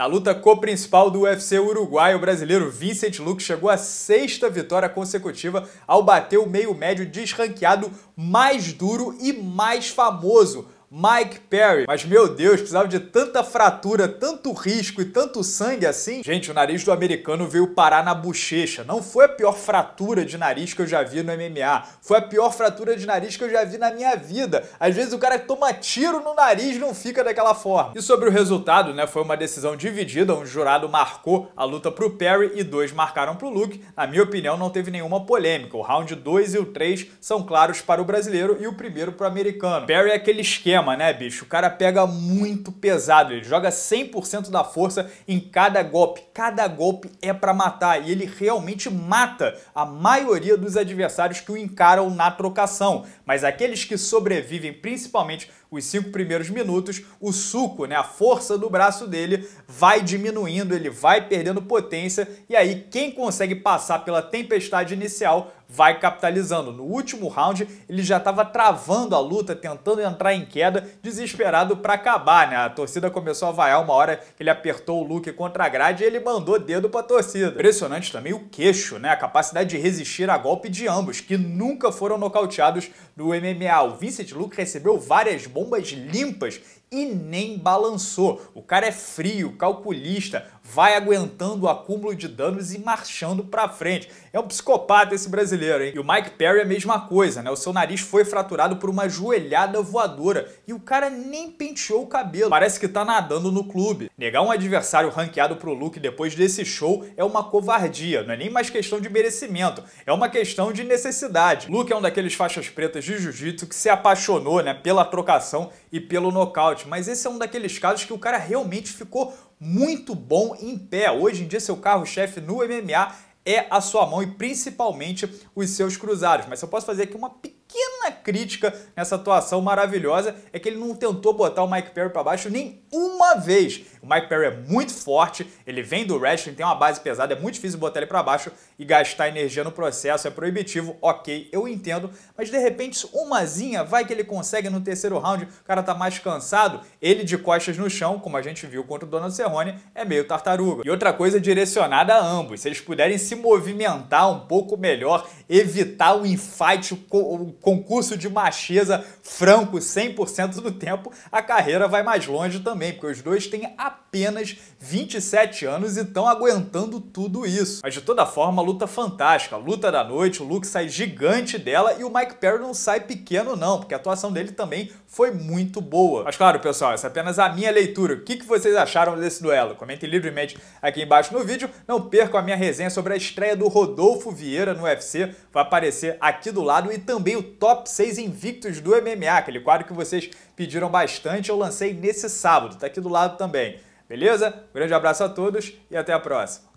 Na luta co-principal do UFC Uruguai, o brasileiro Vincent Luke chegou à sexta vitória consecutiva ao bater o meio médio desranqueado mais duro e mais famoso Mike Perry. Mas meu Deus, precisava de tanta fratura, tanto risco e tanto sangue assim? Gente, o nariz do americano veio parar na bochecha. Não foi a pior fratura de nariz que eu já vi no MMA. Foi a pior fratura de nariz que eu já vi na minha vida. Às vezes o cara toma tiro no nariz e não fica daquela forma. E sobre o resultado, né, foi uma decisão dividida, um jurado marcou a luta pro Perry e dois marcaram pro Luke. Na minha opinião, não teve nenhuma polêmica. O round 2 e o 3 são claros para o brasileiro e o primeiro pro americano. Perry é aquele esquema problema, né, bicho? O cara pega muito pesado, ele joga 100% da força em cada golpe. Cada golpe é para matar e ele realmente mata a maioria dos adversários que o encaram na trocação. Mas aqueles que sobrevivem, principalmente os cinco primeiros minutos, o suco, né, a força do braço dele vai diminuindo, ele vai perdendo potência e aí quem consegue passar pela tempestade inicial vai capitalizando. No último round, ele já estava travando a luta, tentando entrar em queda queda, desesperado para acabar, né? A torcida começou a vaiar uma hora que ele apertou o Luke contra a grade e ele mandou dedo para a torcida. Impressionante também o queixo, né? A capacidade de resistir a golpe de ambos, que nunca foram nocauteados no MMA. O Vincent Luke recebeu várias bombas limpas e nem balançou. O cara é frio, calculista, vai aguentando o acúmulo de danos e marchando para frente. É um psicopata esse brasileiro, hein? E o Mike Perry é a mesma coisa, né? O seu nariz foi fraturado por uma joelhada voadora e o cara nem penteou o cabelo. Parece que tá nadando no clube. Negar um adversário ranqueado pro Luke depois desse show é uma covardia, não é nem mais questão de merecimento, é uma questão de necessidade. Luke é um daqueles faixas pretas de jiu-jitsu que se apaixonou, né, pela trocação e pelo nocaute, mas esse é um daqueles casos que o cara realmente ficou muito bom em pé. Hoje em dia seu carro-chefe no MMA é a sua mão e principalmente os seus cruzados. Mas eu posso fazer aqui uma pequena pequena crítica nessa atuação maravilhosa é que ele não tentou botar o Mike Perry para baixo nem uma vez. O Mike Perry é muito forte, ele vem do wrestling, tem uma base pesada, é muito difícil botar ele para baixo e gastar energia no processo, é proibitivo, ok, eu entendo, mas de repente umazinha vai que ele consegue no terceiro round, o cara tá mais cansado, ele de costas no chão, como a gente viu contra o Donald Cerrone, é meio tartaruga. E outra coisa direcionada a ambos, se eles puderem se movimentar um pouco melhor, evitar o infight, o concurso concurso de macheza franco 100% do tempo, a carreira vai mais longe também, porque os dois têm apenas 27 anos e estão aguentando tudo isso. Mas de toda forma, luta fantástica, luta da noite, o Luke sai gigante dela e o Mike Perry não sai pequeno não, porque a atuação dele também foi muito boa. Mas claro, pessoal, essa é apenas a minha leitura. O que, que vocês acharam desse duelo? Comentem livremente aqui embaixo no vídeo. Não percam a minha resenha sobre a estreia do Rodolfo Vieira no UFC, vai aparecer aqui do lado e também o top Top 6 Invictos do MMA, aquele quadro que vocês pediram bastante, eu lancei nesse sábado, tá aqui do lado também. Beleza? Um grande abraço a todos e até a próxima.